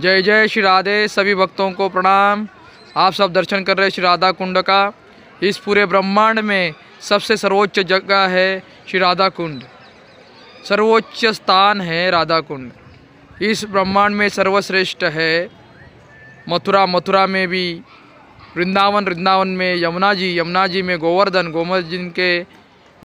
जय जय श्री राधे सभी भक्तों को प्रणाम आप सब दर्शन कर रहे श्री राधा कुंड का इस पूरे ब्रह्मांड में सबसे सर्वोच्च जगह है श्री राधा कुंड सर्वोच्च स्थान है राधा कुंड इस ब्रह्मांड में सर्वश्रेष्ठ है मथुरा मथुरा में भी वृंदावन वृंदावन में यमुना जी यमुना जी में गोवर्धन गोवर्धन के